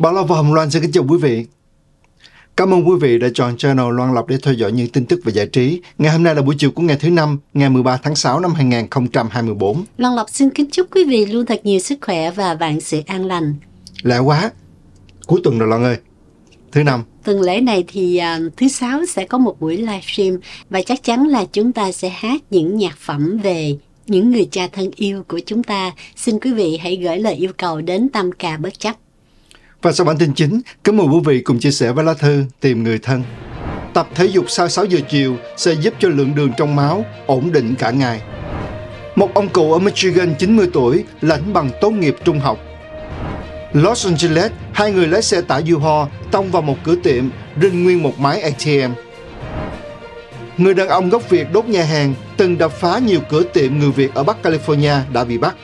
Bảo Long và Hồng Loan xin kính chào quý vị. Cảm ơn quý vị đã chọn channel Loan Lộc để theo dõi những tin tức và giải trí. Ngày hôm nay là buổi chiều của ngày thứ năm, ngày 13 tháng 6 năm 2024. Loan Lộc xin kính chúc quý vị luôn thật nhiều sức khỏe và vạn sự an lành. Lẽ quá, cuối tuần rồi Loan ơi, thứ năm. Tuần lễ này thì uh, thứ sáu sẽ có một buổi livestream và chắc chắn là chúng ta sẽ hát những nhạc phẩm về những người cha thân yêu của chúng ta. Xin quý vị hãy gửi lời yêu cầu đến Tam Cà Bất Chấp và sau bản tin chính, kính mời quý vị cùng chia sẻ với lá thư tìm người thân. Tập thể dục sau 6 giờ chiều sẽ giúp cho lượng đường trong máu ổn định cả ngày. Một ông cụ ở Michigan 90 tuổi lãnh bằng tốt nghiệp trung học. Los Angeles, hai người lái xe tải du ho tông vào một cửa tiệm, rinh nguyên một máy ATM. Người đàn ông gốc Việt đốt nhà hàng từng đập phá nhiều cửa tiệm người Việt ở Bắc California đã bị bắt.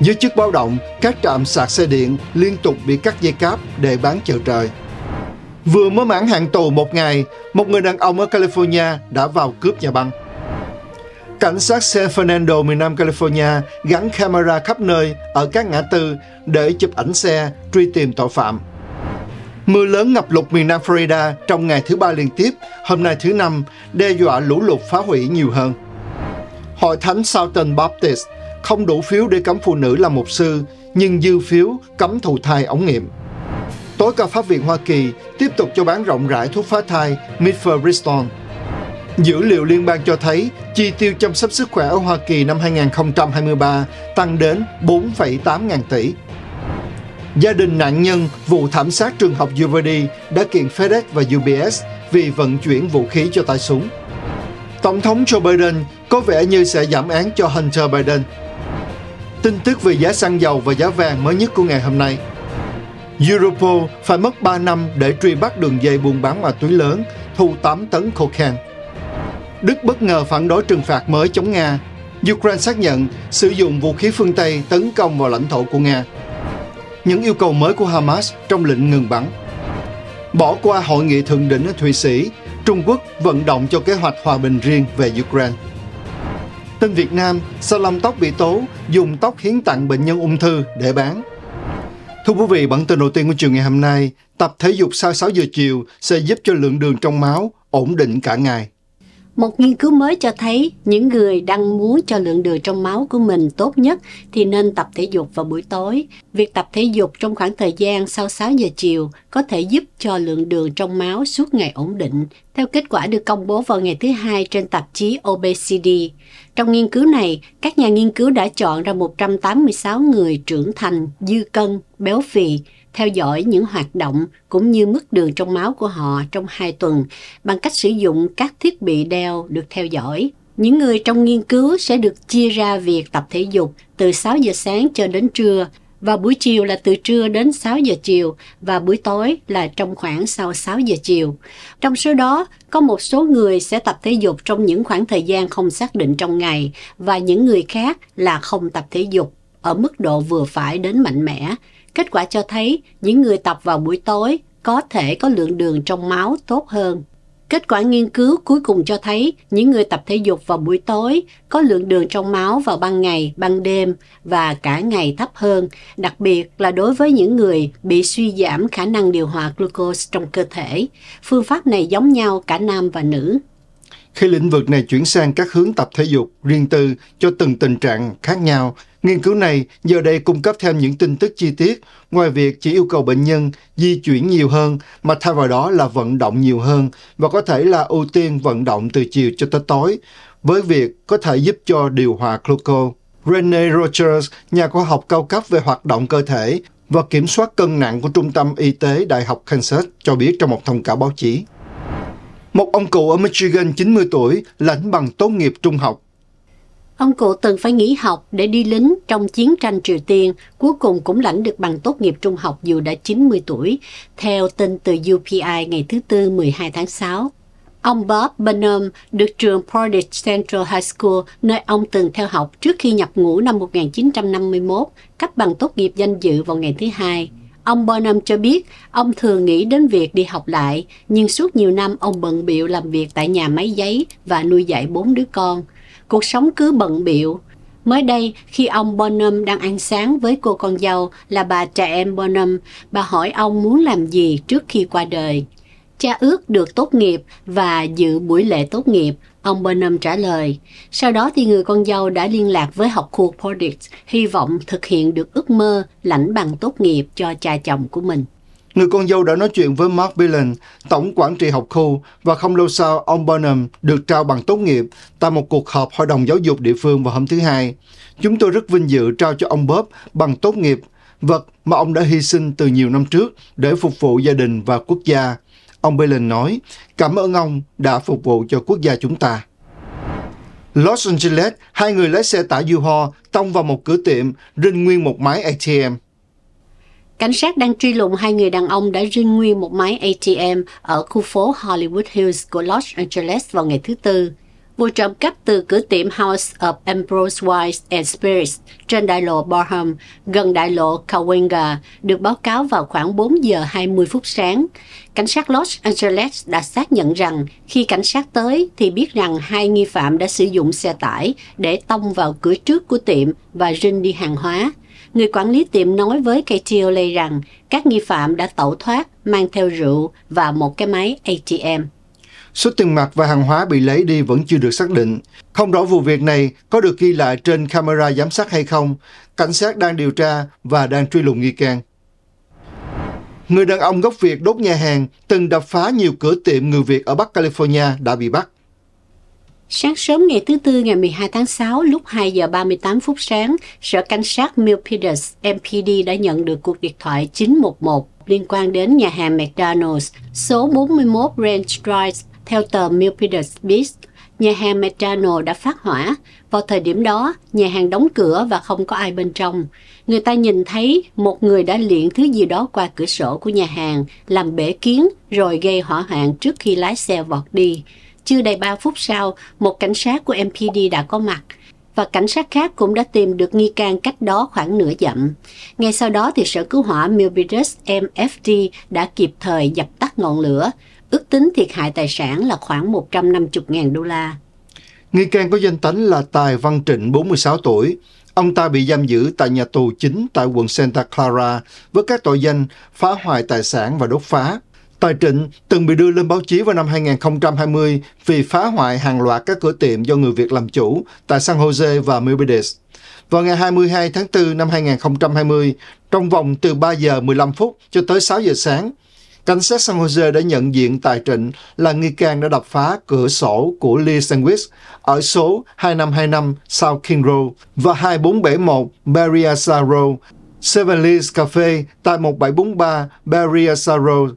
Dưới chiếc báo động, các trạm sạc xe điện liên tục bị cắt dây cáp để bán chợ trời. Vừa mới mãn hạn tù một ngày, một người đàn ông ở California đã vào cướp nhà băng. Cảnh sát San Fernando miền Nam California gắn camera khắp nơi ở các ngã tư để chụp ảnh xe truy tìm tội phạm. Mưa lớn ngập lụt miền Nam Florida trong ngày thứ ba liên tiếp, hôm nay thứ năm, đe dọa lũ lụt phá hủy nhiều hơn. Hội thánh Southern Baptist không đủ phiếu để cấm phụ nữ làm mục sư, nhưng dư phiếu cấm thụ thai ống nghiệm. Tối cao pháp viện Hoa Kỳ tiếp tục cho bán rộng rãi thuốc phá thai Mifepristone. Dữ liệu liên bang cho thấy chi tiêu chăm sóc sức khỏe ở Hoa Kỳ năm 2023 tăng đến 4,8 ngàn tỷ. Gia đình nạn nhân vụ thảm sát trường học Uvalde đã kiện FedEx và UBS vì vận chuyển vũ khí cho tay súng. Tổng thống Joe Biden có vẻ như sẽ giảm án cho Hunter Biden tin tức về giá xăng dầu và giá vàng mới nhất của ngày hôm nay. Europol phải mất 3 năm để truy bắt đường dây buôn bán ma túy lớn, thu 8 tấn cocaine. Đức bất ngờ phản đối trừng phạt mới chống Nga. Ukraine xác nhận sử dụng vũ khí phương Tây tấn công vào lãnh thổ của Nga. Những yêu cầu mới của Hamas trong lệnh ngừng bắn. Bỏ qua hội nghị thượng đỉnh ở Thụy Sĩ, Trung Quốc vận động cho kế hoạch hòa bình riêng về Ukraine. Tin Việt Nam, salon tóc bị tố dùng tóc hiến tặng bệnh nhân ung thư để bán. Thưa quý vị, bản tin đầu tiên của trường ngày hôm nay, tập thể dục sau 6 giờ chiều sẽ giúp cho lượng đường trong máu ổn định cả ngày. Một nghiên cứu mới cho thấy những người đang muốn cho lượng đường trong máu của mình tốt nhất thì nên tập thể dục vào buổi tối. Việc tập thể dục trong khoảng thời gian sau 6 giờ chiều có thể giúp cho lượng đường trong máu suốt ngày ổn định, theo kết quả được công bố vào ngày thứ hai trên tạp chí Obesity. Trong nghiên cứu này, các nhà nghiên cứu đã chọn ra 186 người trưởng thành dư cân, béo phì, theo dõi những hoạt động cũng như mức đường trong máu của họ trong 2 tuần bằng cách sử dụng các thiết bị đeo được theo dõi. Những người trong nghiên cứu sẽ được chia ra việc tập thể dục từ 6 giờ sáng cho đến trưa và buổi chiều là từ trưa đến 6 giờ chiều và buổi tối là trong khoảng sau 6 giờ chiều. Trong số đó, có một số người sẽ tập thể dục trong những khoảng thời gian không xác định trong ngày và những người khác là không tập thể dục ở mức độ vừa phải đến mạnh mẽ Kết quả cho thấy những người tập vào buổi tối có thể có lượng đường trong máu tốt hơn. Kết quả nghiên cứu cuối cùng cho thấy những người tập thể dục vào buổi tối có lượng đường trong máu vào ban ngày, ban đêm và cả ngày thấp hơn, đặc biệt là đối với những người bị suy giảm khả năng điều hòa glucose trong cơ thể. Phương pháp này giống nhau cả nam và nữ. Khi lĩnh vực này chuyển sang các hướng tập thể dục riêng tư cho từng tình trạng khác nhau Nghiên cứu này giờ đây cung cấp thêm những tin tức chi tiết, ngoài việc chỉ yêu cầu bệnh nhân di chuyển nhiều hơn mà thay vào đó là vận động nhiều hơn và có thể là ưu tiên vận động từ chiều cho tới tối, với việc có thể giúp cho điều hòa glucose. Rene Rogers, nhà khoa học cao cấp về hoạt động cơ thể và kiểm soát cân nặng của Trung tâm Y tế Đại học Kansas cho biết trong một thông cáo báo chí. Một ông cụ ở Michigan 90 tuổi lãnh bằng tốt nghiệp trung học Ông cụ từng phải nghỉ học để đi lính trong chiến tranh Triều Tiên, cuối cùng cũng lãnh được bằng tốt nghiệp trung học dù đã 90 tuổi, theo tin từ UPI ngày thứ Tư 12 tháng 6. Ông Bob Benham được trường Portage Central High School, nơi ông từng theo học trước khi nhập ngũ năm 1951, cấp bằng tốt nghiệp danh dự vào ngày thứ Hai. Ông Bonham cho biết ông thường nghĩ đến việc đi học lại, nhưng suốt nhiều năm ông bận biệu làm việc tại nhà máy giấy và nuôi dạy bốn đứa con – cuộc sống cứ bận biệu. Mới đây, khi ông Bonham đang ăn sáng với cô con dâu là bà trẻ em Bonham, bà hỏi ông muốn làm gì trước khi qua đời. Cha ước được tốt nghiệp và dự buổi lễ tốt nghiệp, ông Bonham trả lời. Sau đó thì người con dâu đã liên lạc với học khu Portage, hy vọng thực hiện được ước mơ lãnh bằng tốt nghiệp cho cha chồng của mình. Người con dâu đã nói chuyện với Mark Billen, tổng quản trị học khu, và không lâu sau ông Burnham được trao bằng tốt nghiệp tại một cuộc họp Hội đồng Giáo dục địa phương vào hôm thứ Hai. Chúng tôi rất vinh dự trao cho ông Bob bằng tốt nghiệp, vật mà ông đã hy sinh từ nhiều năm trước để phục vụ gia đình và quốc gia. Ông Billen nói, cảm ơn ông đã phục vụ cho quốc gia chúng ta. Los Angeles, hai người lái xe tải du ho tông vào một cửa tiệm, rinh nguyên một máy ATM. Cảnh sát đang truy lùng hai người đàn ông đã riêng nguyên một máy ATM ở khu phố Hollywood Hills của Los Angeles vào ngày thứ Tư. Vụ trộm cắp từ cửa tiệm House of Ambrose Wines and Spirits trên đại lộ Barham gần đại lộ Cahuenga được báo cáo vào khoảng 4 giờ 20 phút sáng. Cảnh sát Los Angeles đã xác nhận rằng khi cảnh sát tới thì biết rằng hai nghi phạm đã sử dụng xe tải để tông vào cửa trước của tiệm và rinh đi hàng hóa người quản lý tiệm nói với Catriole rằng các nghi phạm đã tẩu thoát, mang theo rượu và một cái máy ATM. Số tiền mặt và hàng hóa bị lấy đi vẫn chưa được xác định. Không rõ vụ việc này có được ghi lại trên camera giám sát hay không. Cảnh sát đang điều tra và đang truy lùng nghi can. Người đàn ông gốc Việt đốt nhà hàng từng đập phá nhiều cửa tiệm người Việt ở Bắc California đã bị bắt. Sáng sớm ngày thứ Tư ngày 12 tháng 6 lúc 2 giờ 38 phút sáng, Sở Cảnh sát Milpitas MPD đã nhận được cuộc điện thoại 911 liên quan đến nhà hàng McDonald's số 41 Ranch Drive theo tờ Milpitas Beast. Nhà hàng McDonald's đã phát hỏa. Vào thời điểm đó, nhà hàng đóng cửa và không có ai bên trong. Người ta nhìn thấy một người đã liệng thứ gì đó qua cửa sổ của nhà hàng, làm bể kiến rồi gây hỏa hoạn trước khi lái xe vọt đi. Chưa đầy 3 phút sau, một cảnh sát của MPD đã có mặt và cảnh sát khác cũng đã tìm được nghi can cách đó khoảng nửa dặm. Ngay sau đó thì sở cứu hỏa Milbides MFD đã kịp thời dập tắt ngọn lửa. Ước tính thiệt hại tài sản là khoảng 150.000 đô la. Nghi can có danh tính là Tài Văn Trịnh, 46 tuổi. Ông ta bị giam giữ tại nhà tù chính tại quận Santa Clara với các tội danh phá hoại tài sản và đốt phá. Tài Trịnh từng bị đưa lên báo chí vào năm 2020 vì phá hoại hàng loạt các cửa tiệm do người Việt làm chủ tại San Jose và Milpitas. Vào ngày 22 tháng 4 năm 2020, trong vòng từ 3 giờ 15 phút cho tới 6 giờ sáng, cảnh sát San Jose đã nhận diện Tài Trịnh là nghi can đã đập phá cửa sổ của Lee Sandwich ở số 2525 South King Road và 2471 Berryassa Road, Seven Leaves Cafe tại 1743 Berryassa Road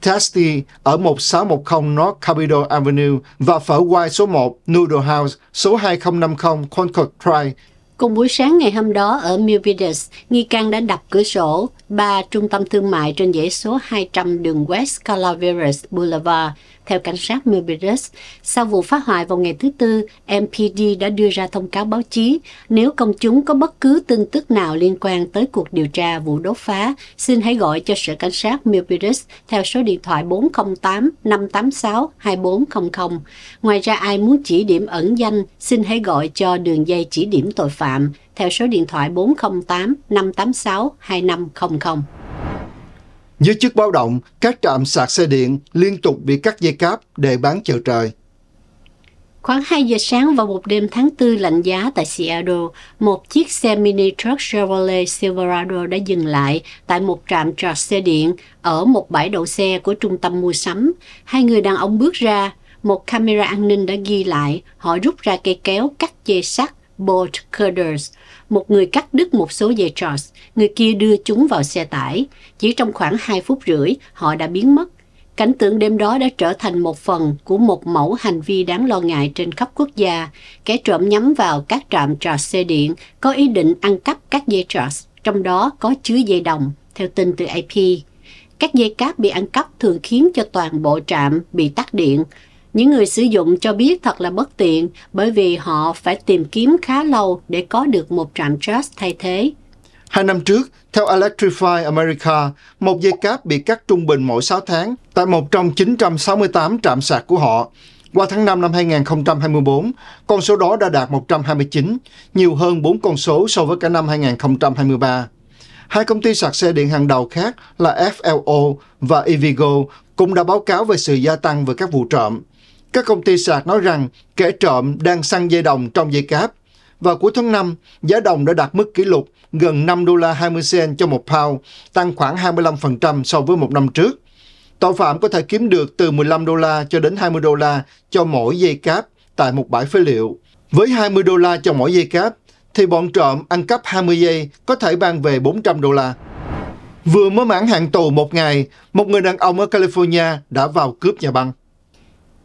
Tasty ở 1610 North Capitol Avenue và phở Y số 1 Noodle House số 2050 Concord Drive. Cùng buổi sáng ngày hôm đó ở Milpitas, nghi can đã đập cửa sổ, ba trung tâm thương mại trên dãy số 200 đường West Calaveras Boulevard, theo cảnh sát Memphis. Sau vụ phá hoại vào ngày thứ Tư, MPD đã đưa ra thông cáo báo chí. Nếu công chúng có bất cứ tin tức nào liên quan tới cuộc điều tra vụ đốt phá, xin hãy gọi cho sở cảnh sát Memphis theo số điện thoại 408 586 2400. Ngoài ra ai muốn chỉ điểm ẩn danh, xin hãy gọi cho đường dây chỉ điểm tội phạm theo số điện thoại 408 586 2500. Dưới chức báo động, các trạm sạc xe điện liên tục bị cắt dây cáp để bán chợ trời. Khoảng 2 giờ sáng vào một đêm tháng 4 lạnh giá tại Seattle, một chiếc xe mini truck Chevrolet Silverado đã dừng lại tại một trạm trọt xe điện ở một bãi đậu xe của trung tâm mua sắm. Hai người đàn ông bước ra, một camera an ninh đã ghi lại, họ rút ra cây kéo cắt dây sắt Bolt cutters, Một người cắt đứt một số dây Charles, người kia đưa chúng vào xe tải. Chỉ trong khoảng 2 phút rưỡi, họ đã biến mất. Cảnh tượng đêm đó đã trở thành một phần của một mẫu hành vi đáng lo ngại trên khắp quốc gia. Kẻ trộm nhắm vào các trạm trò xe điện có ý định ăn cắp các dây Charles, trong đó có chứa dây đồng, theo tin từ AP. Các dây cáp bị ăn cắp thường khiến cho toàn bộ trạm bị tắt điện, những người sử dụng cho biết thật là bất tiện bởi vì họ phải tìm kiếm khá lâu để có được một trạm charge thay thế. Hai năm trước, theo Electrify America, một dây cáp bị cắt trung bình mỗi 6 tháng tại một trong 968 trạm sạc của họ. Qua tháng 5 năm 2024, con số đó đã đạt 129, nhiều hơn 4 con số so với cả năm 2023. Hai công ty sạc xe điện hàng đầu khác là FLO và Evigo cũng đã báo cáo về sự gia tăng về các vụ trộm. Các công ty sạc nói rằng kẻ trộm đang săn dây đồng trong dây cáp. Vào cuối tháng 5, giá đồng đã đạt mức kỷ lục gần 5 đô la 20 cent cho một pound, tăng khoảng 25% so với một năm trước. Tội phạm có thể kiếm được từ 15 đô la cho đến 20 đô la cho mỗi dây cáp tại một bãi phế liệu. Với 20 đô la cho mỗi dây cáp, thì bọn trộm ăn cắp 20 giây có thể mang về 400 đô la. Vừa mới mãn hạn tù một ngày, một người đàn ông ở California đã vào cướp nhà băng.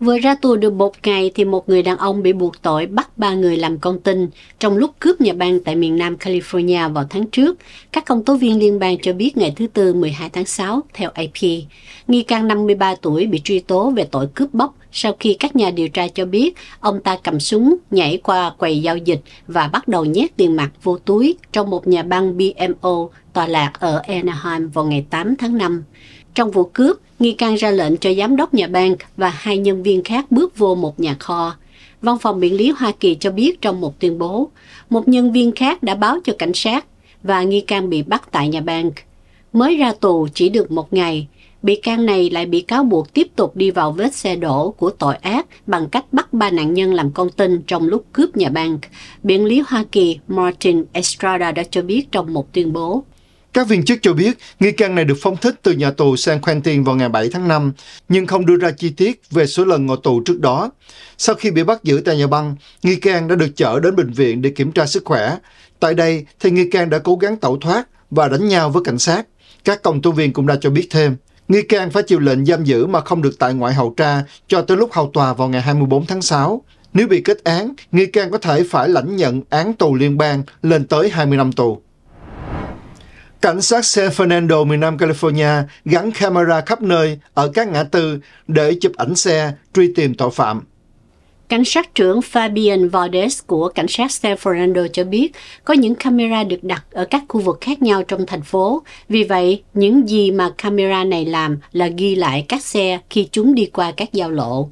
Vừa ra tù được một ngày thì một người đàn ông bị buộc tội bắt ba người làm con tin trong lúc cướp nhà bang tại miền Nam California vào tháng trước. Các công tố viên liên bang cho biết ngày thứ Tư 12 tháng 6, theo AP, nghi can 53 tuổi bị truy tố về tội cướp bóc sau khi các nhà điều tra cho biết ông ta cầm súng nhảy qua quầy giao dịch và bắt đầu nhét tiền mặt vô túi trong một nhà băng BMO tòa lạc ở Anaheim vào ngày 8 tháng 5. Trong vụ cướp, nghi can ra lệnh cho giám đốc nhà bang và hai nhân viên khác bước vô một nhà kho. Văn phòng biện lý Hoa Kỳ cho biết trong một tuyên bố, một nhân viên khác đã báo cho cảnh sát và nghi can bị bắt tại nhà bang. Mới ra tù chỉ được một ngày, bị can này lại bị cáo buộc tiếp tục đi vào vết xe đổ của tội ác bằng cách bắt ba nạn nhân làm con tin trong lúc cướp nhà bang. Biện lý Hoa Kỳ Martin Estrada đã cho biết trong một tuyên bố. Các viên chức cho biết nghi can này được phóng thích từ nhà tù San Quentin vào ngày 7 tháng 5, nhưng không đưa ra chi tiết về số lần ngồi tù trước đó. Sau khi bị bắt giữ tại nhà băng, nghi can đã được chở đến bệnh viện để kiểm tra sức khỏe. Tại đây thì nghi can đã cố gắng tẩu thoát và đánh nhau với cảnh sát. Các công tố viên cũng đã cho biết thêm. Nghi can phải chịu lệnh giam giữ mà không được tại ngoại hậu tra cho tới lúc hầu tòa vào ngày 24 tháng 6. Nếu bị kết án, nghi can có thể phải lãnh nhận án tù liên bang lên tới 20 năm tù. Cảnh sát San Fernando, miền Nam California gắn camera khắp nơi ở các ngã tư để chụp ảnh xe truy tìm tội phạm. Cảnh sát trưởng Fabian Valdes của cảnh sát San Fernando cho biết có những camera được đặt ở các khu vực khác nhau trong thành phố. Vì vậy, những gì mà camera này làm là ghi lại các xe khi chúng đi qua các giao lộ.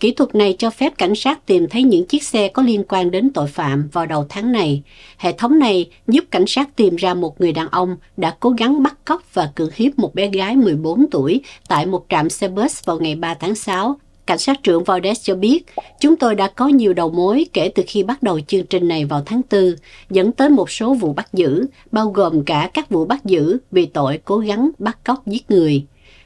Kỹ thuật này cho phép cảnh sát tìm thấy những chiếc xe có liên quan đến tội phạm vào đầu tháng này. Hệ thống này giúp cảnh sát tìm ra một người đàn ông đã cố gắng bắt cóc và cưỡng hiếp một bé gái 14 tuổi tại một trạm xe bus vào ngày 3 tháng 6 Cảnh sát trưởng Valdes cho biết, chúng tôi đã có nhiều đầu mối kể từ khi bắt đầu chương trình này vào tháng 4, dẫn tới một số vụ bắt giữ, bao gồm cả các vụ bắt giữ vì tội cố gắng bắt cóc giết người.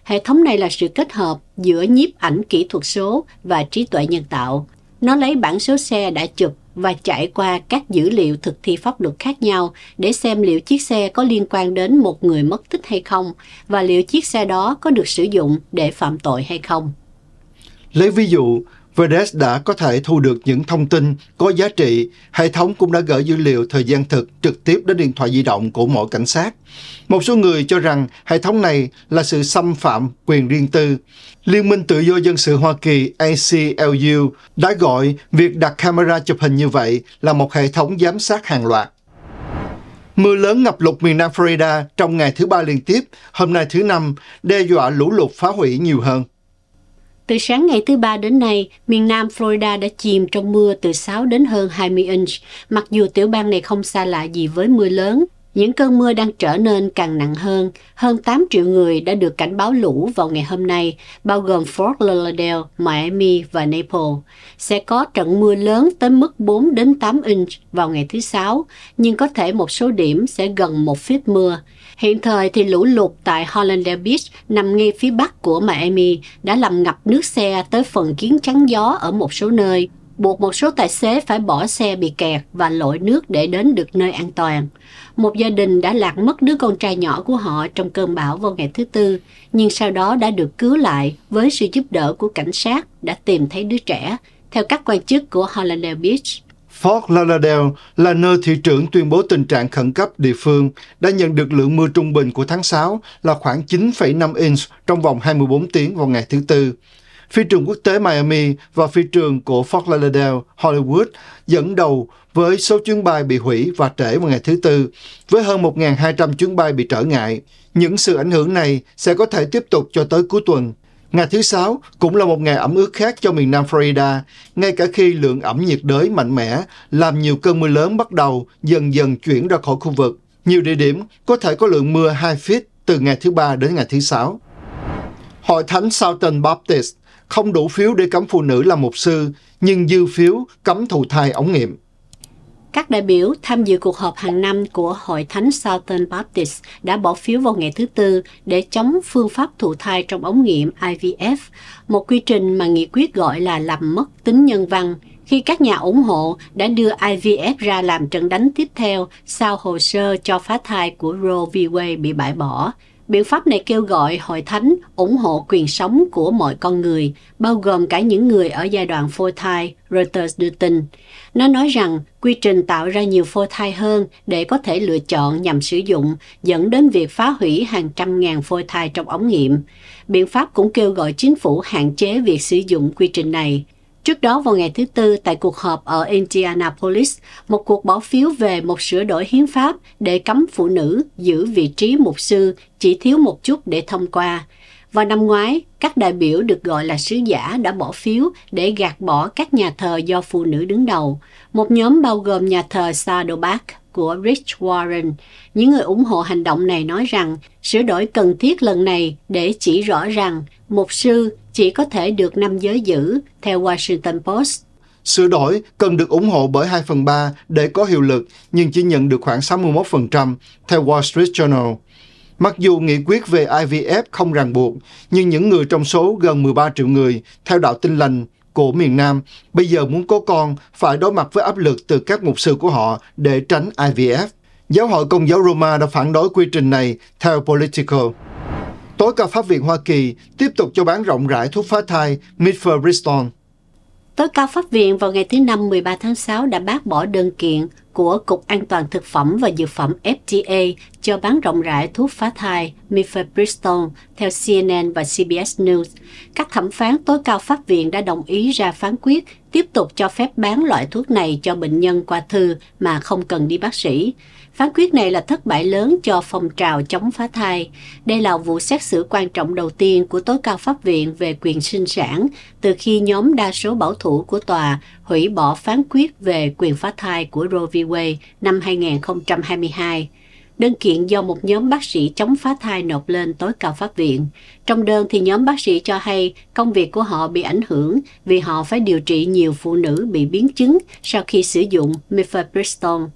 Hệ thống này là sự kết hợp giữa nhiếp ảnh kỹ thuật số và trí tuệ nhân tạo. Nó lấy bản số xe đã chụp và trải qua các dữ liệu thực thi pháp luật khác nhau để xem liệu chiếc xe có liên quan đến một người mất tích hay không và liệu chiếc xe đó có được sử dụng để phạm tội hay không. Lấy ví dụ, Verdes đã có thể thu được những thông tin có giá trị. Hệ thống cũng đã gửi dữ liệu thời gian thực trực tiếp đến điện thoại di động của mỗi cảnh sát. Một số người cho rằng hệ thống này là sự xâm phạm quyền riêng tư. Liên minh Tự do Dân sự Hoa Kỳ ACLU đã gọi việc đặt camera chụp hình như vậy là một hệ thống giám sát hàng loạt. Mưa lớn ngập lụt miền Nam Florida trong ngày thứ ba liên tiếp, hôm nay thứ năm, đe dọa lũ lụt phá hủy nhiều hơn. Từ sáng ngày thứ ba đến nay, miền Nam Florida đã chìm trong mưa từ 6 đến hơn 20 inch. Mặc dù tiểu bang này không xa lạ gì với mưa lớn, những cơn mưa đang trở nên càng nặng hơn. Hơn 8 triệu người đã được cảnh báo lũ vào ngày hôm nay, bao gồm Fort Lauderdale, Miami và Naples. Sẽ có trận mưa lớn tới mức 4 đến 8 inch vào ngày thứ Sáu, nhưng có thể một số điểm sẽ gần một feet mưa. Hiện thời thì lũ lụt tại Hollander Beach nằm ngay phía bắc của Miami đã làm ngập nước xe tới phần kiến chắn gió ở một số nơi, buộc một số tài xế phải bỏ xe bị kẹt và lội nước để đến được nơi an toàn. Một gia đình đã lạc mất đứa con trai nhỏ của họ trong cơn bão vào ngày thứ tư, nhưng sau đó đã được cứu lại với sự giúp đỡ của cảnh sát đã tìm thấy đứa trẻ, theo các quan chức của Hollander Beach. Fort Lauderdale là nơi thị trưởng tuyên bố tình trạng khẩn cấp địa phương đã nhận được lượng mưa trung bình của tháng 6 là khoảng 9,5 inch trong vòng 24 tiếng vào ngày thứ Tư. Phi trường quốc tế Miami và phi trường của Fort Lauderdale, Hollywood dẫn đầu với số chuyến bay bị hủy và trễ vào ngày thứ Tư, với hơn 1.200 chuyến bay bị trở ngại. Những sự ảnh hưởng này sẽ có thể tiếp tục cho tới cuối tuần. Ngày thứ Sáu cũng là một ngày ẩm ướt khác cho miền Nam Florida, ngay cả khi lượng ẩm nhiệt đới mạnh mẽ làm nhiều cơn mưa lớn bắt đầu dần dần chuyển ra khỏi khu vực. Nhiều địa điểm có thể có lượng mưa 2 feet từ ngày thứ Ba đến ngày thứ Sáu. Hội Thánh Southern Baptist không đủ phiếu để cấm phụ nữ làm mục sư, nhưng dư phiếu cấm thụ thai ống nghiệm. Các đại biểu tham dự cuộc họp hàng năm của Hội Thánh Southern Baptist đã bỏ phiếu vào ngày thứ Tư để chống phương pháp thụ thai trong ống nghiệm IVF, một quy trình mà nghị quyết gọi là làm mất tính nhân văn khi các nhà ủng hộ đã đưa IVF ra làm trận đánh tiếp theo sau hồ sơ cho phá thai của Roe v. Wade bị bãi bỏ. Biện pháp này kêu gọi hội thánh ủng hộ quyền sống của mọi con người, bao gồm cả những người ở giai đoạn phôi thai, Reuters đưa tin. Nó nói rằng quy trình tạo ra nhiều phôi thai hơn để có thể lựa chọn nhằm sử dụng, dẫn đến việc phá hủy hàng trăm ngàn phôi thai trong ống nghiệm. Biện pháp cũng kêu gọi chính phủ hạn chế việc sử dụng quy trình này. Trước đó vào ngày thứ Tư, tại cuộc họp ở Indianapolis, một cuộc bỏ phiếu về một sửa đổi hiến pháp để cấm phụ nữ giữ vị trí mục sư chỉ thiếu một chút để thông qua. Vào năm ngoái, các đại biểu được gọi là sứ giả đã bỏ phiếu để gạt bỏ các nhà thờ do phụ nữ đứng đầu. Một nhóm bao gồm nhà thờ Saddleback của Rich Warren. Những người ủng hộ hành động này nói rằng sửa đổi cần thiết lần này để chỉ rõ rằng mục sư chỉ có thể được nam giới giữ, theo Washington Post. Sửa đổi cần được ủng hộ bởi 2 phần 3 để có hiệu lực, nhưng chỉ nhận được khoảng 61%, theo Wall Street Journal. Mặc dù nghị quyết về IVF không ràng buộc, nhưng những người trong số gần 13 triệu người, theo đạo tin lành của miền Nam, bây giờ muốn có con phải đối mặt với áp lực từ các mục sư của họ để tránh IVF. Giáo hội Công giáo Roma đã phản đối quy trình này theo Politico tối cao pháp viện Hoa Kỳ tiếp tục cho bán rộng rãi thuốc phá thai Mifepristone. Tối cao pháp viện vào ngày thứ Năm 13 tháng 6 đã bác bỏ đơn kiện của Cục An toàn Thực phẩm và Dược phẩm FDA cho bán rộng rãi thuốc phá thai Mifepristone theo CNN và CBS News. Các thẩm phán tối cao pháp viện đã đồng ý ra phán quyết tiếp tục cho phép bán loại thuốc này cho bệnh nhân qua thư mà không cần đi bác sĩ. Phán quyết này là thất bại lớn cho phong trào chống phá thai. Đây là vụ xét xử quan trọng đầu tiên của tối cao pháp viện về quyền sinh sản từ khi nhóm đa số bảo thủ của tòa hủy bỏ phán quyết về quyền phá thai của Roe v. Wade năm 2022. Đơn kiện do một nhóm bác sĩ chống phá thai nộp lên tối cao pháp viện. Trong đơn thì nhóm bác sĩ cho hay công việc của họ bị ảnh hưởng vì họ phải điều trị nhiều phụ nữ bị biến chứng sau khi sử dụng mifepristone.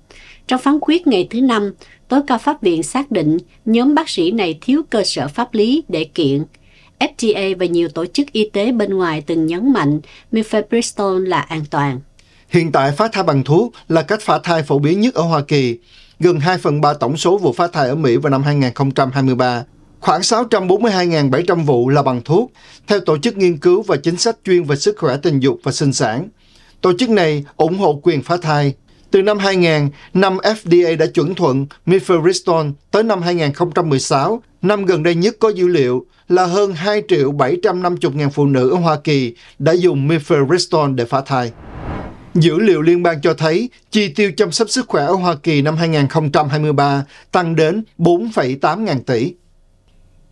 Trong phán quyết ngày thứ Năm, tối cao pháp viện xác định nhóm bác sĩ này thiếu cơ sở pháp lý để kiện FDA và nhiều tổ chức y tế bên ngoài từng nhấn mạnh mifepristone là an toàn. Hiện tại, phá thai bằng thuốc là cách phá thai phổ biến nhất ở Hoa Kỳ, gần 2 phần 3 tổng số vụ phá thai ở Mỹ vào năm 2023. Khoảng 642.700 vụ là bằng thuốc, theo Tổ chức Nghiên cứu và Chính sách chuyên về sức khỏe tình dục và sinh sản. Tổ chức này ủng hộ quyền phá thai, từ năm 2000, năm FDA đã chuẩn thuận mifepristone tới năm 2016, năm gần đây nhất có dữ liệu là hơn 2 triệu 750 ngàn phụ nữ ở Hoa Kỳ đã dùng mifepristone để phá thai. Dữ liệu liên bang cho thấy chi tiêu chăm sóc sức khỏe ở Hoa Kỳ năm 2023 tăng đến 4,8 ngàn tỷ.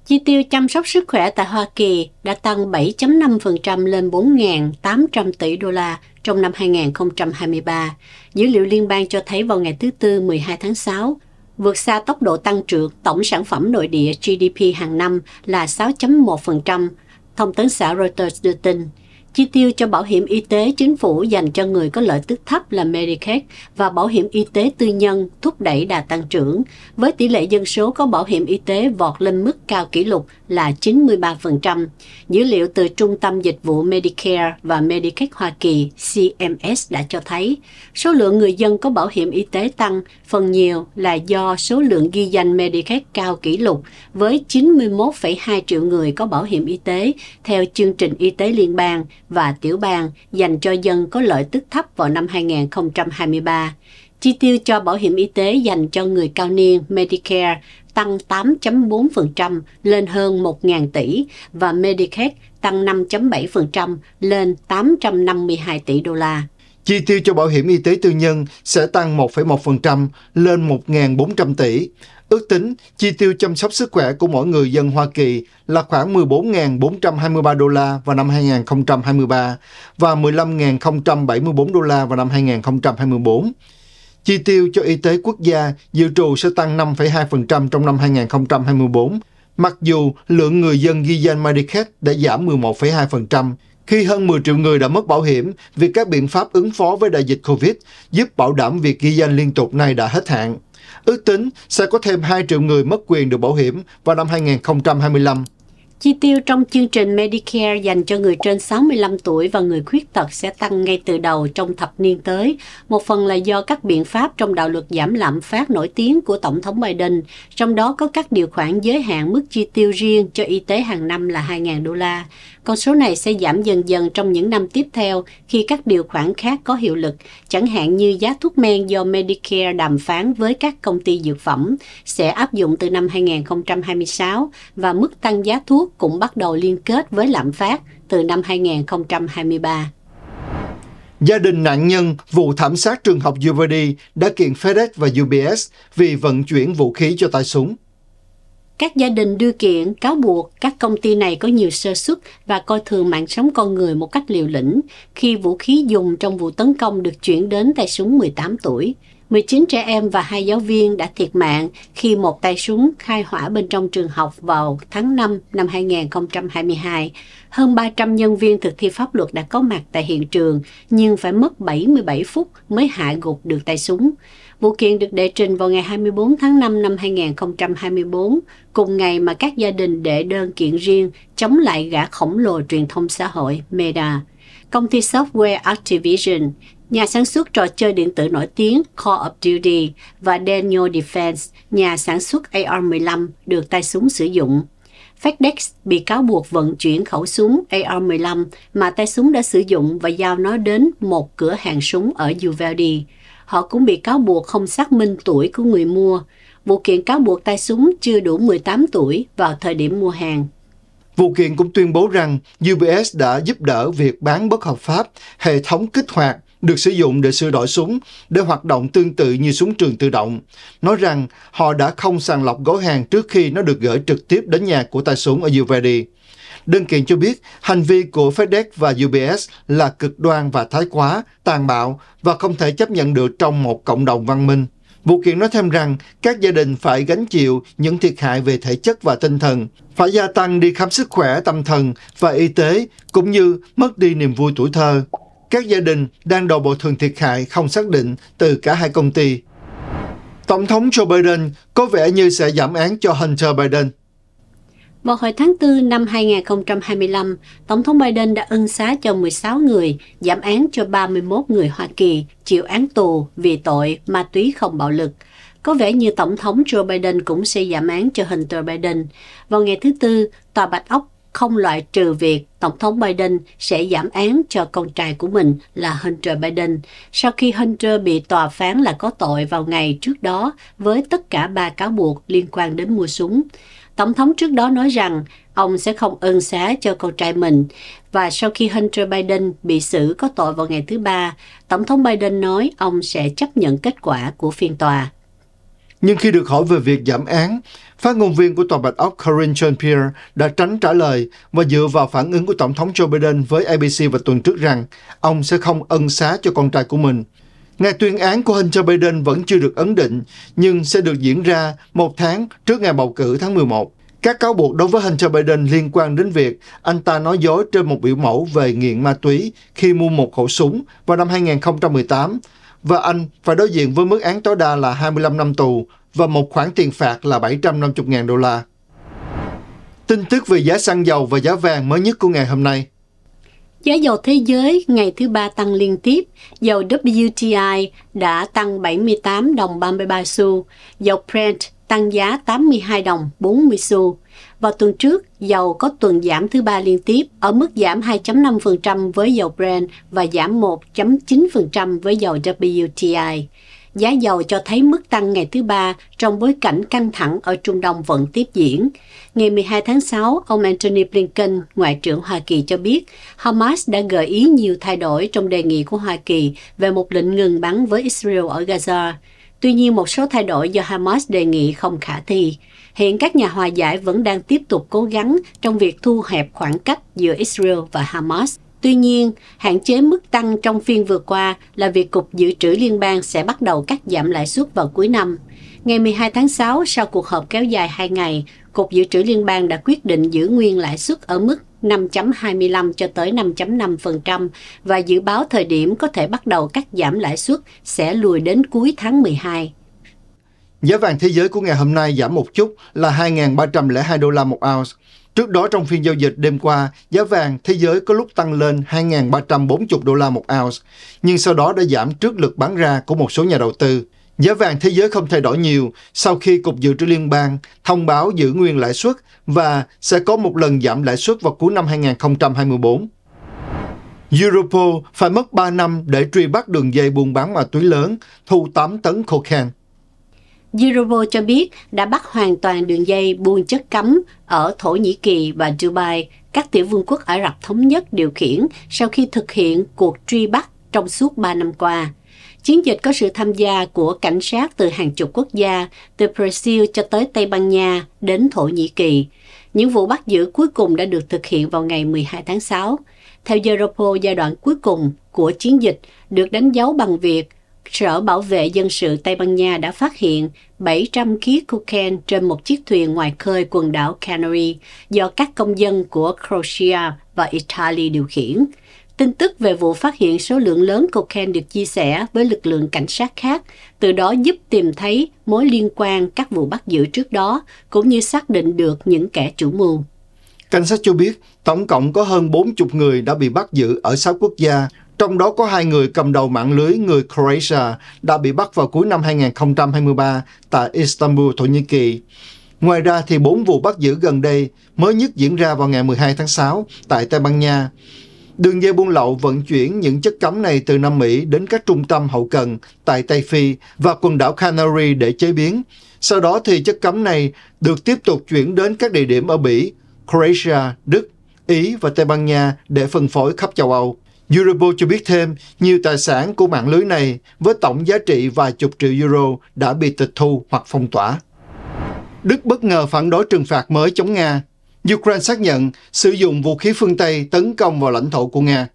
Chi tiêu chăm sóc sức khỏe tại Hoa Kỳ đã tăng 7.5% lên 4.800 tỷ đô la trong năm 2023. Dữ liệu liên bang cho thấy vào ngày thứ Tư 12 tháng 6, vượt xa tốc độ tăng trưởng tổng sản phẩm nội địa GDP hàng năm là 6.1%, thông tấn xã Reuters đưa tin. Chi tiêu cho bảo hiểm y tế chính phủ dành cho người có lợi tức thấp là Medicare và bảo hiểm y tế tư nhân thúc đẩy đà tăng trưởng, với tỷ lệ dân số có bảo hiểm y tế vọt lên mức cao kỷ lục là 93%. Dữ liệu từ Trung tâm Dịch vụ Medicare và Medicare Hoa Kỳ CMS đã cho thấy số lượng người dân có bảo hiểm y tế tăng phần nhiều là do số lượng ghi danh Medicare cao kỷ lục với 91,2 triệu người có bảo hiểm y tế theo chương trình y tế liên bang – và tiểu bang dành cho dân có lợi tức thấp vào năm 2023. Chi tiêu cho bảo hiểm y tế dành cho người cao niên Medicare tăng 8.4% lên hơn 1.000 tỷ và Medicaid tăng 5.7% lên 852 tỷ đô la. Chi tiêu cho bảo hiểm y tế tư nhân sẽ tăng 1,1% lên 1.400 tỷ Ước tính chi tiêu chăm sóc sức khỏe của mỗi người dân Hoa Kỳ là khoảng 14.423 đô la vào năm 2023 và 15.074 đô la vào năm 2024. Chi tiêu cho y tế quốc gia dự trù sẽ tăng 5,2% trong năm 2024, mặc dù lượng người dân ghi danh Medicaid đã giảm 11,2% khi hơn 10 triệu người đã mất bảo hiểm vì các biện pháp ứng phó với đại dịch COVID giúp bảo đảm việc ghi danh liên tục này đã hết hạn ước tính sẽ có thêm 2 triệu người mất quyền được bảo hiểm vào năm 2025. Chi tiêu trong chương trình Medicare dành cho người trên 65 tuổi và người khuyết tật sẽ tăng ngay từ đầu trong thập niên tới, một phần là do các biện pháp trong đạo luật giảm lạm phát nổi tiếng của Tổng thống Biden, trong đó có các điều khoản giới hạn mức chi tiêu riêng cho y tế hàng năm là 2.000 đô la. Con số này sẽ giảm dần dần trong những năm tiếp theo khi các điều khoản khác có hiệu lực, chẳng hạn như giá thuốc men do Medicare đàm phán với các công ty dược phẩm sẽ áp dụng từ năm 2026 và mức tăng giá thuốc cũng bắt đầu liên kết với lạm phát từ năm 2023. Gia đình nạn nhân vụ thảm sát trường học Uvalde đã kiện FedEx và UPS vì vận chuyển vũ khí cho tay súng. Các gia đình đưa kiện cáo buộc các công ty này có nhiều sơ xuất và coi thường mạng sống con người một cách liều lĩnh khi vũ khí dùng trong vụ tấn công được chuyển đến tay súng 18 tuổi. 19 trẻ em và hai giáo viên đã thiệt mạng khi một tay súng khai hỏa bên trong trường học vào tháng 5 năm 2022. Hơn 300 nhân viên thực thi pháp luật đã có mặt tại hiện trường, nhưng phải mất 77 phút mới hạ gục được tay súng. Vụ kiện được đệ trình vào ngày 24 tháng 5 năm 2024, cùng ngày mà các gia đình đệ đơn kiện riêng chống lại gã khổng lồ truyền thông xã hội Meta. Công ty software Activision nhà sản xuất trò chơi điện tử nổi tiếng Call of Duty và Daniel Defense, nhà sản xuất AR-15 được tay súng sử dụng. FedEx bị cáo buộc vận chuyển khẩu súng AR-15 mà tay súng đã sử dụng và giao nó đến một cửa hàng súng ở Uvalde. Họ cũng bị cáo buộc không xác minh tuổi của người mua. Vụ kiện cáo buộc tay súng chưa đủ 18 tuổi vào thời điểm mua hàng. Vụ kiện cũng tuyên bố rằng UBS đã giúp đỡ việc bán bất hợp pháp hệ thống kích hoạt được sử dụng để sửa đổi súng để hoạt động tương tự như súng trường tự động, nói rằng họ đã không sàng lọc gói hàng trước khi nó được gửi trực tiếp đến nhà của tay súng ở Uvalde. Đơn kiện cho biết hành vi của FedEx và UBS là cực đoan và thái quá, tàn bạo và không thể chấp nhận được trong một cộng đồng văn minh. Vụ kiện nói thêm rằng các gia đình phải gánh chịu những thiệt hại về thể chất và tinh thần, phải gia tăng đi khám sức khỏe tâm thần và y tế, cũng như mất đi niềm vui tuổi thơ. Các gia đình đang đòi bồi thường thiệt hại không xác định từ cả hai công ty. Tổng thống Joe Biden có vẻ như sẽ giảm án cho Hunter Biden. Vào hồi tháng 4 năm 2025, Tổng thống Biden đã ân xá cho 16 người, giảm án cho 31 người Hoa Kỳ chịu án tù vì tội ma túy không bạo lực. Có vẻ như Tổng thống Joe Biden cũng sẽ giảm án cho Hunter Biden. Vào ngày thứ Tư, Tòa Bạch Ốc không loại trừ việc Tổng thống Biden sẽ giảm án cho con trai của mình là Hunter Biden sau khi Hunter bị tòa phán là có tội vào ngày trước đó với tất cả ba cáo buộc liên quan đến mua súng. Tổng thống trước đó nói rằng ông sẽ không ân xá cho con trai mình. Và sau khi Hunter Biden bị xử có tội vào ngày thứ ba, Tổng thống Biden nói ông sẽ chấp nhận kết quả của phiên tòa. Nhưng khi được hỏi về việc giảm án, Phát ngôn viên của Tòa Bạch Ốc Corinne Jean-Pierre đã tránh trả lời và dựa vào phản ứng của Tổng thống Joe Biden với ABC vào tuần trước rằng ông sẽ không ân xá cho con trai của mình. Ngày tuyên án của Hunter Biden vẫn chưa được ấn định, nhưng sẽ được diễn ra một tháng trước ngày bầu cử tháng 11. Các cáo buộc đối với Hunter Biden liên quan đến việc anh ta nói dối trên một biểu mẫu về nghiện ma túy khi mua một khẩu súng vào năm 2018 và anh phải đối diện với mức án tối đa là 25 năm tù và một khoản tiền phạt là 750.000 đô la. Tin tức về giá xăng dầu và giá vàng mới nhất của ngày hôm nay. Giá dầu thế giới ngày thứ ba tăng liên tiếp, dầu WTI đã tăng 78 đồng 33 xu, dầu Brent tăng giá 82 đồng 40 xu. Vào tuần trước, dầu có tuần giảm thứ ba liên tiếp ở mức giảm 2.5% với dầu Brent và giảm 1.9% với dầu WTI. Giá dầu cho thấy mức tăng ngày thứ ba trong bối cảnh căng thẳng ở Trung Đông vẫn tiếp diễn. Ngày 12 tháng 6, ông Antony Blinken, Ngoại trưởng Hoa Kỳ cho biết Hamas đã gợi ý nhiều thay đổi trong đề nghị của Hoa Kỳ về một lệnh ngừng bắn với Israel ở Gaza. Tuy nhiên, một số thay đổi do Hamas đề nghị không khả thi. Hiện các nhà hòa giải vẫn đang tiếp tục cố gắng trong việc thu hẹp khoảng cách giữa Israel và Hamas. Tuy nhiên, hạn chế mức tăng trong phiên vừa qua là việc Cục Dự trữ Liên bang sẽ bắt đầu cắt giảm lãi suất vào cuối năm. Ngày 12 tháng 6, sau cuộc họp kéo dài 2 ngày, Cục Dự trữ Liên bang đã quyết định giữ nguyên lãi suất ở mức 5.25 cho tới 5.5% và dự báo thời điểm có thể bắt đầu cắt giảm lãi suất sẽ lùi đến cuối tháng 12. Giá vàng thế giới của ngày hôm nay giảm một chút là 2.302 đô la một ounce. Trước đó trong phiên giao dịch đêm qua, giá vàng thế giới có lúc tăng lên 2.340 đô la một ounce, nhưng sau đó đã giảm trước lực bán ra của một số nhà đầu tư. Giá vàng thế giới không thay đổi nhiều sau khi Cục Dự trữ Liên bang thông báo giữ nguyên lãi suất và sẽ có một lần giảm lãi suất vào cuối năm 2024. Europol phải mất 3 năm để truy bắt đường dây buôn bán ma túy lớn thu 8 tấn cocaine. Eurovo cho biết đã bắt hoàn toàn đường dây buôn chất cấm ở Thổ Nhĩ Kỳ và Dubai, các tiểu vương quốc Ả Rập Thống Nhất điều khiển sau khi thực hiện cuộc truy bắt trong suốt 3 năm qua. Chiến dịch có sự tham gia của cảnh sát từ hàng chục quốc gia, từ Brazil cho tới Tây Ban Nha đến Thổ Nhĩ Kỳ. Những vụ bắt giữ cuối cùng đã được thực hiện vào ngày 12 tháng 6. Theo Europol, giai đoạn cuối cùng của chiến dịch được đánh dấu bằng việc Sở Bảo vệ Dân sự Tây Ban Nha đã phát hiện 700 kg cocaine trên một chiếc thuyền ngoài khơi quần đảo Canary do các công dân của Croatia và Italy điều khiển. Tin tức về vụ phát hiện số lượng lớn cocaine được chia sẻ với lực lượng cảnh sát khác, từ đó giúp tìm thấy mối liên quan các vụ bắt giữ trước đó, cũng như xác định được những kẻ chủ mưu. Cảnh sát cho biết, tổng cộng có hơn 40 người đã bị bắt giữ ở 6 quốc gia trong đó có hai người cầm đầu mạng lưới người Croatia đã bị bắt vào cuối năm 2023 tại Istanbul, Thổ Nhĩ Kỳ. Ngoài ra thì bốn vụ bắt giữ gần đây mới nhất diễn ra vào ngày 12 tháng 6 tại Tây Ban Nha. Đường dây buôn lậu vận chuyển những chất cấm này từ Nam Mỹ đến các trung tâm hậu cần tại Tây Phi và quần đảo Canary để chế biến. Sau đó thì chất cấm này được tiếp tục chuyển đến các địa điểm ở Mỹ, Croatia, Đức, Ý và Tây Ban Nha để phân phối khắp châu Âu. Europol cho biết thêm, nhiều tài sản của mạng lưới này với tổng giá trị vài chục triệu euro đã bị tịch thu hoặc phong tỏa. Đức bất ngờ phản đối trừng phạt mới chống Nga. Ukraine xác nhận sử dụng vũ khí phương Tây tấn công vào lãnh thổ của Nga.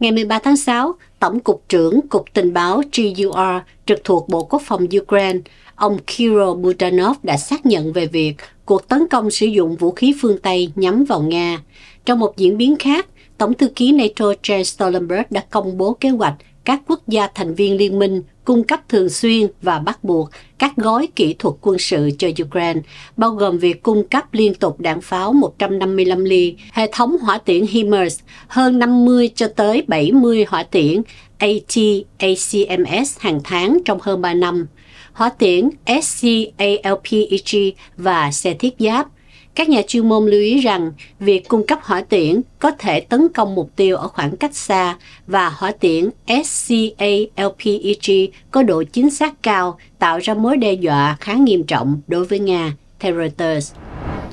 Ngày 13 tháng 6, Tổng cục trưởng Cục Tình báo GUR trực thuộc Bộ Quốc phòng Ukraine, ông Kiro Budanov đã xác nhận về việc cuộc tấn công sử dụng vũ khí phương Tây nhắm vào Nga. Trong một diễn biến khác, Tổng thư ký NATO Jens Stoltenberg đã công bố kế hoạch các quốc gia thành viên liên minh cung cấp thường xuyên và bắt buộc các gói kỹ thuật quân sự cho Ukraine, bao gồm việc cung cấp liên tục đạn pháo 155 ly, hệ thống hỏa tiễn HIMARS, hơn 50 cho tới 70 hỏa tiễn AT, ACMS hàng tháng trong hơn 3 năm, hỏa tiễn SCALPEG và xe thiết giáp, các nhà chuyên môn lưu ý rằng việc cung cấp hỏa tiễn có thể tấn công mục tiêu ở khoảng cách xa và hỏa tiễn SCALPEG có độ chính xác cao tạo ra mối đe dọa khá nghiêm trọng đối với Nga, theo Reuters.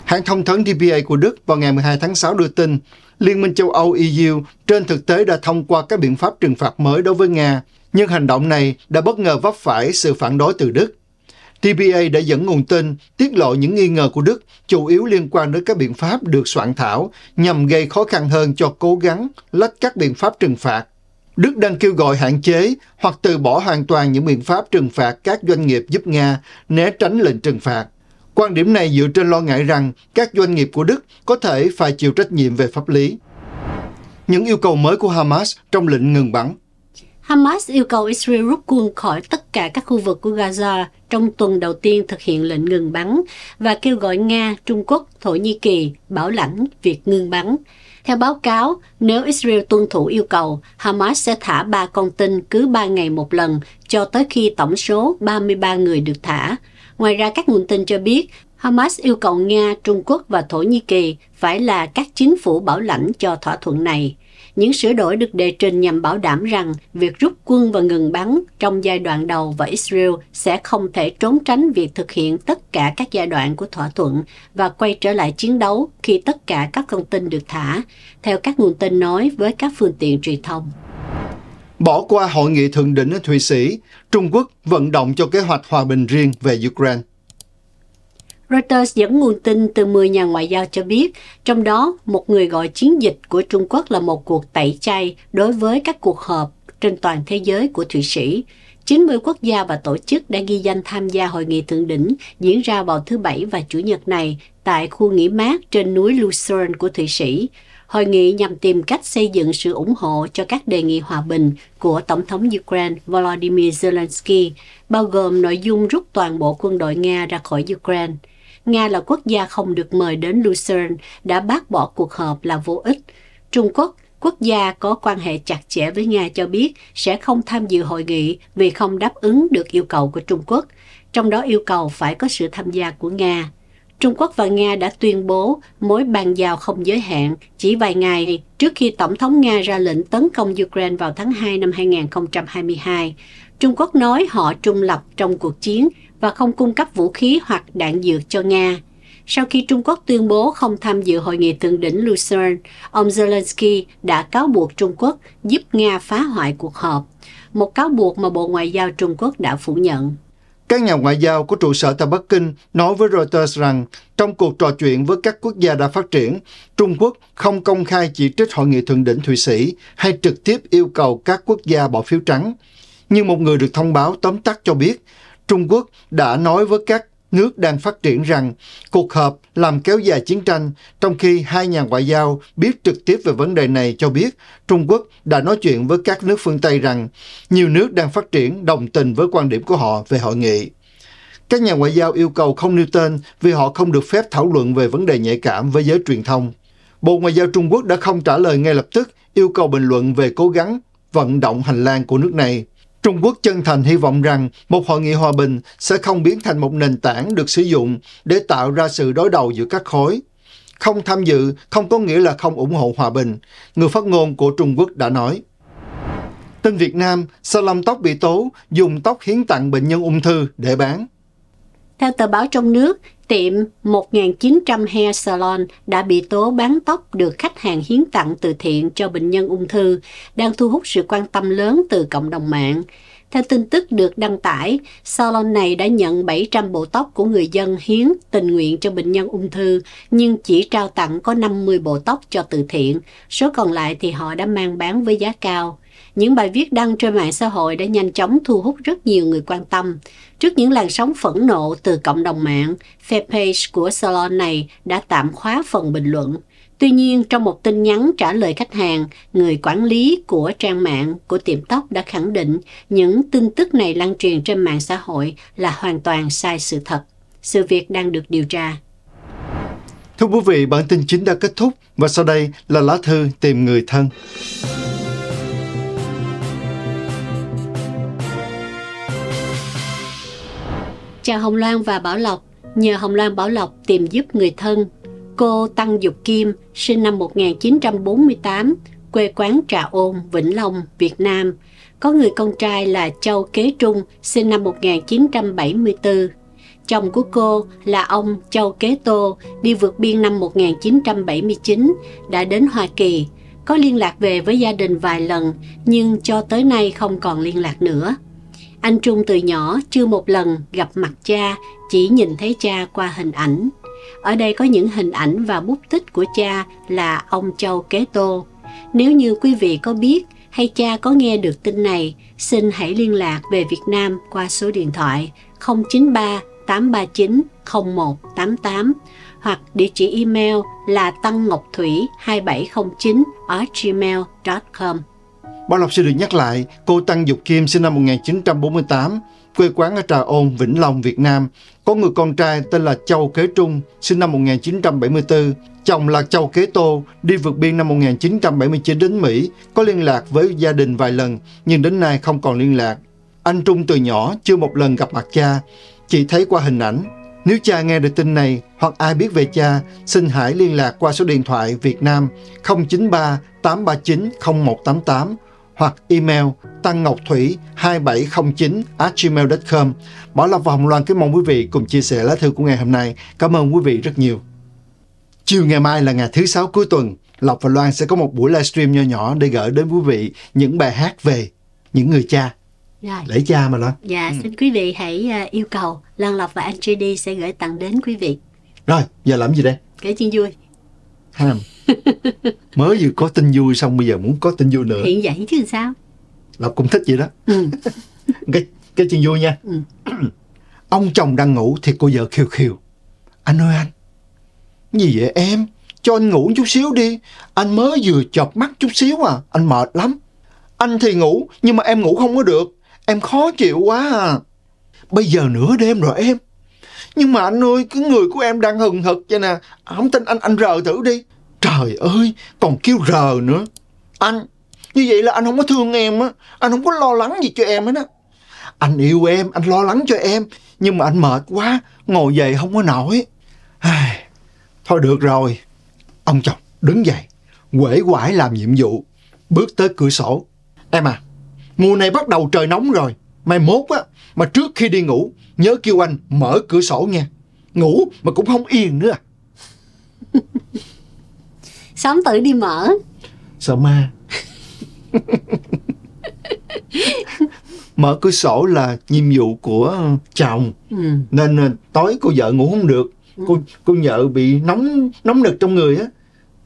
Hãng thông tấn DPA của Đức vào ngày 12 tháng 6 đưa tin Liên minh châu Âu EU trên thực tế đã thông qua các biện pháp trừng phạt mới đối với Nga, nhưng hành động này đã bất ngờ vấp phải sự phản đối từ Đức. TPA đã dẫn nguồn tin tiết lộ những nghi ngờ của Đức chủ yếu liên quan đến các biện pháp được soạn thảo nhằm gây khó khăn hơn cho cố gắng lách các biện pháp trừng phạt. Đức đang kêu gọi hạn chế hoặc từ bỏ hoàn toàn những biện pháp trừng phạt các doanh nghiệp giúp Nga né tránh lệnh trừng phạt. Quan điểm này dựa trên lo ngại rằng các doanh nghiệp của Đức có thể phải chịu trách nhiệm về pháp lý. Những yêu cầu mới của Hamas trong lệnh ngừng bắn Hamas yêu cầu Israel rút quân khỏi tất cả các khu vực của Gaza trong tuần đầu tiên thực hiện lệnh ngừng bắn và kêu gọi Nga, Trung Quốc, Thổ Nhĩ Kỳ bảo lãnh việc ngừng bắn. Theo báo cáo, nếu Israel tuân thủ yêu cầu, Hamas sẽ thả 3 con tin cứ 3 ngày một lần cho tới khi tổng số 33 người được thả. Ngoài ra, các nguồn tin cho biết Hamas yêu cầu Nga, Trung Quốc và Thổ Nhĩ Kỳ phải là các chính phủ bảo lãnh cho thỏa thuận này. Những sửa đổi được đề trình nhằm bảo đảm rằng việc rút quân và ngừng bắn trong giai đoạn đầu và Israel sẽ không thể trốn tránh việc thực hiện tất cả các giai đoạn của thỏa thuận và quay trở lại chiến đấu khi tất cả các con tin được thả, theo các nguồn tin nói với các phương tiện truyền thông. Bỏ qua hội nghị thượng đỉnh ở Thụy Sĩ, Trung Quốc vận động cho kế hoạch hòa bình riêng về Ukraine. Reuters dẫn nguồn tin từ 10 nhà ngoại giao cho biết, trong đó một người gọi chiến dịch của Trung Quốc là một cuộc tẩy chay đối với các cuộc họp trên toàn thế giới của Thụy Sĩ. 90 quốc gia và tổ chức đã ghi danh tham gia hội nghị thượng đỉnh diễn ra vào thứ Bảy và Chủ nhật này tại khu nghỉ mát trên núi Lucerne của Thụy Sĩ. Hội nghị nhằm tìm cách xây dựng sự ủng hộ cho các đề nghị hòa bình của Tổng thống Ukraine Volodymyr Zelensky, bao gồm nội dung rút toàn bộ quân đội Nga ra khỏi Ukraine. Nga là quốc gia không được mời đến Lucerne đã bác bỏ cuộc họp là vô ích. Trung Quốc, quốc gia có quan hệ chặt chẽ với Nga cho biết sẽ không tham dự hội nghị vì không đáp ứng được yêu cầu của Trung Quốc, trong đó yêu cầu phải có sự tham gia của Nga. Trung Quốc và Nga đã tuyên bố mối bàn giao không giới hạn chỉ vài ngày trước khi Tổng thống Nga ra lệnh tấn công Ukraine vào tháng 2 năm 2022. Trung Quốc nói họ trung lập trong cuộc chiến và không cung cấp vũ khí hoặc đạn dược cho Nga. Sau khi Trung Quốc tuyên bố không tham dự hội nghị thượng đỉnh Lucerne, ông Zelensky đã cáo buộc Trung Quốc giúp Nga phá hoại cuộc họp, một cáo buộc mà Bộ Ngoại giao Trung Quốc đã phủ nhận. Các nhà ngoại giao của trụ sở tại Bắc Kinh nói với Reuters rằng trong cuộc trò chuyện với các quốc gia đã phát triển, Trung Quốc không công khai chỉ trích hội nghị thượng đỉnh Thụy Sĩ hay trực tiếp yêu cầu các quốc gia bỏ phiếu trắng. Nhưng một người được thông báo tóm tắt cho biết, Trung Quốc đã nói với các nước đang phát triển rằng cuộc họp làm kéo dài chiến tranh, trong khi hai nhà ngoại giao biết trực tiếp về vấn đề này cho biết Trung Quốc đã nói chuyện với các nước phương Tây rằng nhiều nước đang phát triển đồng tình với quan điểm của họ về hội nghị. Các nhà ngoại giao yêu cầu không nêu tên vì họ không được phép thảo luận về vấn đề nhạy cảm với giới truyền thông. Bộ Ngoại giao Trung Quốc đã không trả lời ngay lập tức yêu cầu bình luận về cố gắng vận động hành lang của nước này. Trung Quốc chân thành hy vọng rằng một hội nghị hòa bình sẽ không biến thành một nền tảng được sử dụng để tạo ra sự đối đầu giữa các khối. Không tham dự không có nghĩa là không ủng hộ hòa bình, người phát ngôn của Trung Quốc đã nói. Tin Việt Nam, salon tóc bị tố dùng tóc hiến tặng bệnh nhân ung thư để bán. Theo tờ báo trong nước, Tiệm 1.900 Hair Salon đã bị tố bán tóc được khách hàng hiến tặng từ thiện cho bệnh nhân ung thư, đang thu hút sự quan tâm lớn từ cộng đồng mạng. Theo tin tức được đăng tải, salon này đã nhận 700 bộ tóc của người dân hiến tình nguyện cho bệnh nhân ung thư, nhưng chỉ trao tặng có 50 bộ tóc cho từ thiện, số còn lại thì họ đã mang bán với giá cao. Những bài viết đăng trên mạng xã hội đã nhanh chóng thu hút rất nhiều người quan tâm. Trước những làn sóng phẫn nộ từ cộng đồng mạng, fanpage của salon này đã tạm khóa phần bình luận. Tuy nhiên, trong một tin nhắn trả lời khách hàng, người quản lý của trang mạng của tiệm tóc đã khẳng định những tin tức này lan truyền trên mạng xã hội là hoàn toàn sai sự thật. Sự việc đang được điều tra. Thưa quý vị, bản tin chính đã kết thúc và sau đây là lá thư tìm người thân. Chàng Hồng Loan và Bảo Lộc nhờ Hồng Loan Bảo Lộc tìm giúp người thân. Cô Tăng Dục Kim, sinh năm 1948, quê quán Trà Ôn, Vĩnh Long, Việt Nam. Có người con trai là Châu Kế Trung, sinh năm 1974. Chồng của cô là ông Châu Kế Tô đi vượt biên năm 1979, đã đến Hoa Kỳ. Có liên lạc về với gia đình vài lần, nhưng cho tới nay không còn liên lạc nữa. Anh Trung từ nhỏ chưa một lần gặp mặt cha, chỉ nhìn thấy cha qua hình ảnh. Ở đây có những hình ảnh và bút tích của cha là ông Châu Kế Tô. Nếu như quý vị có biết hay cha có nghe được tin này, xin hãy liên lạc về Việt Nam qua số điện thoại 093 839 0188 hoặc địa chỉ email là tăng ngọc thủy 2709 gmail.com. Bảo Lộc sẽ được nhắc lại, cô Tăng Dục Kim sinh năm 1948, quê quán ở Trà Ôn, Vĩnh Long, Việt Nam, có người con trai tên là Châu Kế Trung, sinh năm 1974, chồng là Châu Kế Tô, đi vượt biên năm 1979 đến Mỹ, có liên lạc với gia đình vài lần, nhưng đến nay không còn liên lạc. Anh Trung từ nhỏ chưa một lần gặp mặt cha, chỉ thấy qua hình ảnh. Nếu cha nghe được tin này hoặc ai biết về cha, xin hãy liên lạc qua số điện thoại Việt Nam 093 839 0188 hoặc email tăng ngọc thủy 2709 gmail.com. Bảo Lộc và Hồng Loan kính mong quý vị cùng chia sẻ lá thư của ngày hôm nay. Cảm ơn quý vị rất nhiều. Chiều ngày mai là ngày thứ sáu cuối tuần, Lộc và Loan sẽ có một buổi livestream nho nhỏ để gửi đến quý vị những bài hát về những người cha. Rồi. Lễ cha mà Loan. Dạ, ừ. xin quý vị hãy à, yêu cầu Lan Lộc và anh JD sẽ gửi tặng đến quý vị. Rồi, giờ làm gì đây? Kể chuyện vui. Thấy không? Mới vừa có tin vui xong bây giờ muốn có tin vui nữa. Hiện vậy chứ sao? là cũng thích vậy đó. Ừ. cái cái chuyện vui nha. Ừ. Ông chồng đang ngủ thì cô vợ khiêu khiêu. Anh ơi anh, gì vậy em? Cho anh ngủ chút xíu đi. Anh mới vừa chợp mắt chút xíu à. Anh mệt lắm. Anh thì ngủ, nhưng mà em ngủ không có được. Em khó chịu quá à. Bây giờ nửa đêm rồi em nhưng mà anh ơi cái người của em đang hừng hực vậy nè không tin anh anh rờ thử đi trời ơi còn kêu rờ nữa anh như vậy là anh không có thương em á anh không có lo lắng gì cho em hết á anh yêu em anh lo lắng cho em nhưng mà anh mệt quá ngồi về không có nổi thôi được rồi ông chồng đứng dậy quể quải làm nhiệm vụ bước tới cửa sổ em à mùa này bắt đầu trời nóng rồi mai mốt á mà trước khi đi ngủ nhớ kêu anh mở cửa sổ nha ngủ mà cũng không yên nữa à. sớm tự đi mở sợ ma mở cửa sổ là nhiệm vụ của chồng ừ. nên ờ, tối cô vợ ngủ không được ừ. cô cô vợ bị nóng nóng nực trong người á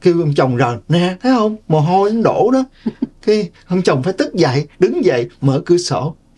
kêu ông chồng rờn nè thấy không mồ hôi nó đổ đó cái ông chồng phải tức dậy đứng dậy mở cửa sổ